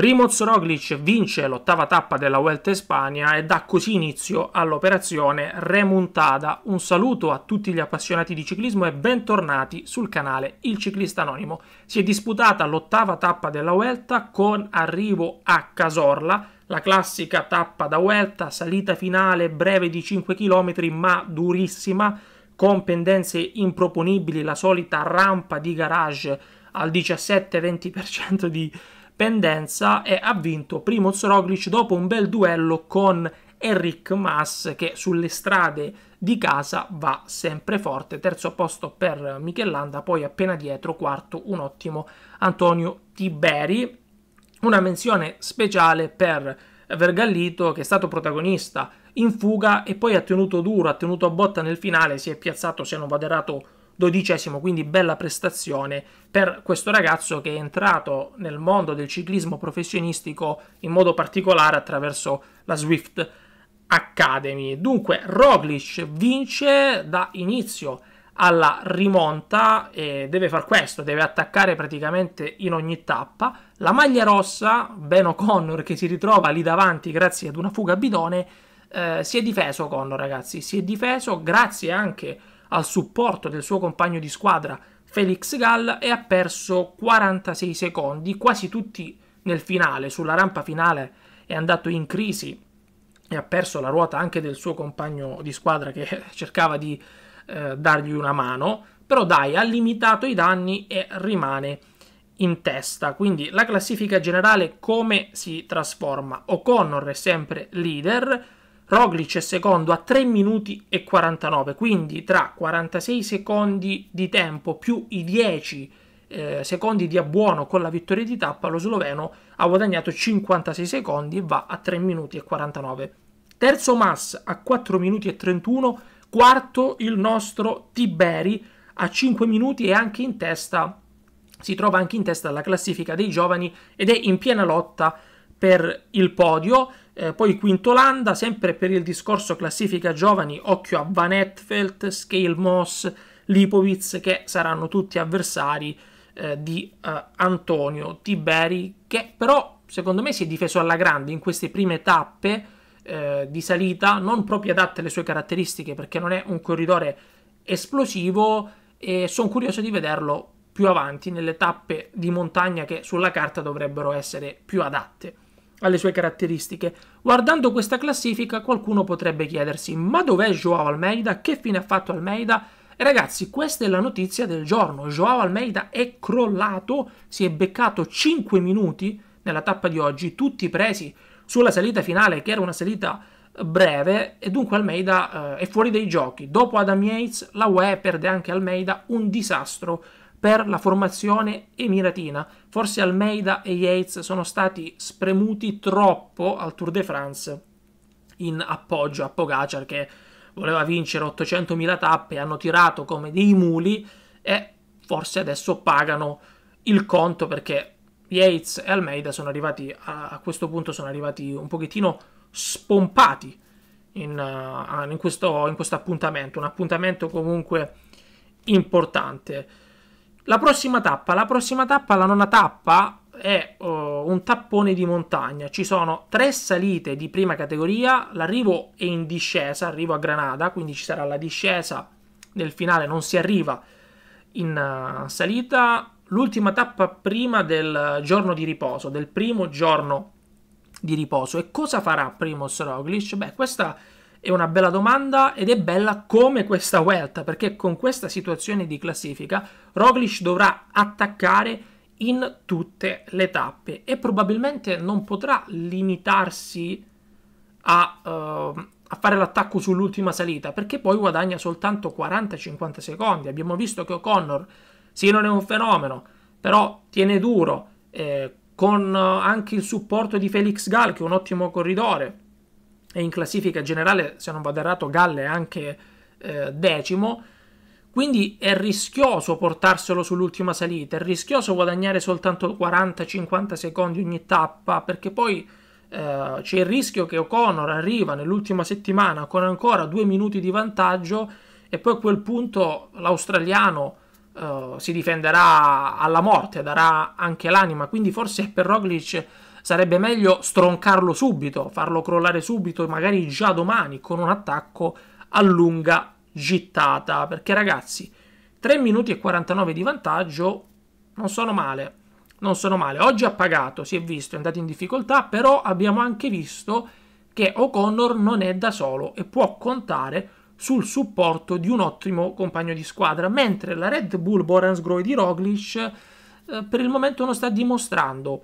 Primoz Roglic vince l'ottava tappa della Vuelta in Spagna e dà così inizio all'operazione Remontada. Un saluto a tutti gli appassionati di ciclismo e bentornati sul canale Il Ciclista Anonimo. Si è disputata l'ottava tappa della Vuelta con arrivo a Casorla, la classica tappa da Vuelta, salita finale breve di 5 km ma durissima, con pendenze improponibili, la solita rampa di garage al 17-20% di pendenza e ha vinto Primoz Roglic dopo un bel duello con Enric Mas che sulle strade di casa va sempre forte. Terzo posto per Michelanda, poi appena dietro quarto un ottimo Antonio Tiberi. Una menzione speciale per Vergallito che è stato protagonista in fuga e poi ha tenuto duro, ha tenuto a botta nel finale, si è piazzato se non vado errato dodicesimo, quindi bella prestazione per questo ragazzo che è entrato nel mondo del ciclismo professionistico in modo particolare attraverso la Swift Academy. Dunque Roglic vince da inizio alla rimonta e deve far questo, deve attaccare praticamente in ogni tappa. La maglia rossa, Ben O'Connor che si ritrova lì davanti grazie ad una fuga a bidone, eh, si è difeso Connor ragazzi, si è difeso grazie anche a al supporto del suo compagno di squadra Felix Gall e ha perso 46 secondi, quasi tutti nel finale, sulla rampa finale è andato in crisi e ha perso la ruota anche del suo compagno di squadra che cercava di eh, dargli una mano, però dai, ha limitato i danni e rimane in testa. Quindi la classifica generale come si trasforma? O'Connor è sempre leader, Roglic è secondo a 3 minuti e 49, quindi tra 46 secondi di tempo più i 10 eh, secondi di abbuono con la vittoria di tappa, lo sloveno ha guadagnato 56 secondi e va a 3 minuti e 49. Terzo Mass a 4 minuti e 31, quarto il nostro Tiberi a 5 minuti e anche in testa si trova anche in testa alla classifica dei giovani ed è in piena lotta per il podio, eh, poi quinto Landa, sempre per il discorso classifica giovani, occhio a Van Etfeld, Scale Moss, Lipovic, che saranno tutti avversari eh, di eh, Antonio Tiberi, che però secondo me si è difeso alla grande in queste prime tappe eh, di salita, non proprio adatte alle sue caratteristiche, perché non è un corridore esplosivo e sono curioso di vederlo più avanti nelle tappe di montagna che sulla carta dovrebbero essere più adatte alle sue caratteristiche. Guardando questa classifica qualcuno potrebbe chiedersi ma dov'è Joao Almeida? Che fine ha fatto Almeida? E ragazzi, questa è la notizia del giorno. Joao Almeida è crollato, si è beccato 5 minuti nella tappa di oggi, tutti presi sulla salita finale che era una salita breve e dunque Almeida eh, è fuori dai giochi. Dopo Adam Yates la UE perde anche Almeida, un disastro per la formazione emiratina. Forse Almeida e Yates sono stati spremuti troppo al Tour de France in appoggio a Pogacar che voleva vincere 800.000 tappe, hanno tirato come dei muli e forse adesso pagano il conto perché Yates e Almeida sono arrivati a, a questo punto sono arrivati un pochettino spompati in, uh, in, questo, in questo appuntamento, un appuntamento comunque importante. La prossima tappa, la prossima tappa, la nona tappa è uh, un tappone di montagna. Ci sono tre salite di prima categoria, l'arrivo è in discesa, arrivo a Granada, quindi ci sarà la discesa, nel finale non si arriva in uh, salita. L'ultima tappa prima del giorno di riposo, del primo giorno di riposo. E cosa farà Primoz Roglic? Beh, questa è una bella domanda ed è bella come questa Welta, perché con questa situazione di classifica Roglic dovrà attaccare in tutte le tappe e probabilmente non potrà limitarsi a, uh, a fare l'attacco sull'ultima salita, perché poi guadagna soltanto 40-50 secondi. Abbiamo visto che O'Connor, sì, non è un fenomeno, però tiene duro, eh, con anche il supporto di Felix Gall, che è un ottimo corridore e in classifica generale, se non vado errato, Galle è anche eh, decimo. Quindi è rischioso portarselo sull'ultima salita, è rischioso guadagnare soltanto 40-50 secondi ogni tappa, perché poi eh, c'è il rischio che O'Connor arriva nell'ultima settimana con ancora due minuti di vantaggio e poi a quel punto l'australiano eh, si difenderà alla morte, darà anche l'anima. Quindi forse per Roglic sarebbe meglio stroncarlo subito, farlo crollare subito, magari già domani, con un attacco a lunga gittata. Perché ragazzi, 3 minuti e 49 di vantaggio non sono male. Non sono male. Oggi ha pagato, si è visto, è andato in difficoltà, però abbiamo anche visto che O'Connor non è da solo e può contare sul supporto di un ottimo compagno di squadra, mentre la Red Bull Borans Groy di Roglic eh, per il momento non sta dimostrando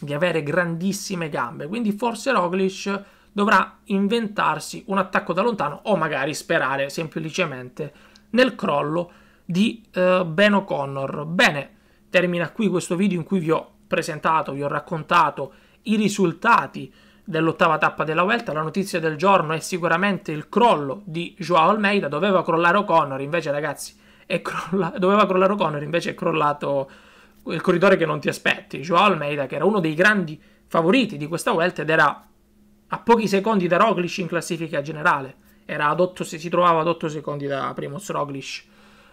di avere grandissime gambe, quindi forse Roglic dovrà inventarsi un attacco da lontano o magari sperare semplicemente nel crollo di uh, Ben O'Connor. Bene, termina qui questo video in cui vi ho presentato, vi ho raccontato i risultati dell'ottava tappa della Vuelta. La notizia del giorno è sicuramente il crollo di Joao Almeida. Doveva crollare O'Connor, invece, ragazzi, crolla... doveva crollare O'Connor, invece è crollato il corridore che non ti aspetti, Joao Almeida, che era uno dei grandi favoriti di questa Welt ed era a pochi secondi da Roglic in classifica generale, era ad 8, si trovava ad 8 secondi da Primoz Roglic.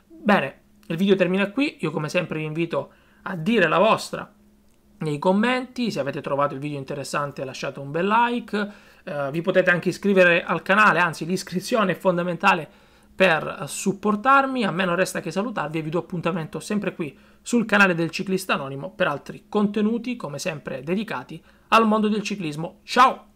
Bene, il video termina qui, io come sempre vi invito a dire la vostra nei commenti, se avete trovato il video interessante lasciate un bel like, eh, vi potete anche iscrivere al canale, anzi l'iscrizione è fondamentale per supportarmi, a me non resta che salutarvi e vi do appuntamento sempre qui sul canale del Ciclista Anonimo per altri contenuti, come sempre dedicati al mondo del ciclismo. Ciao!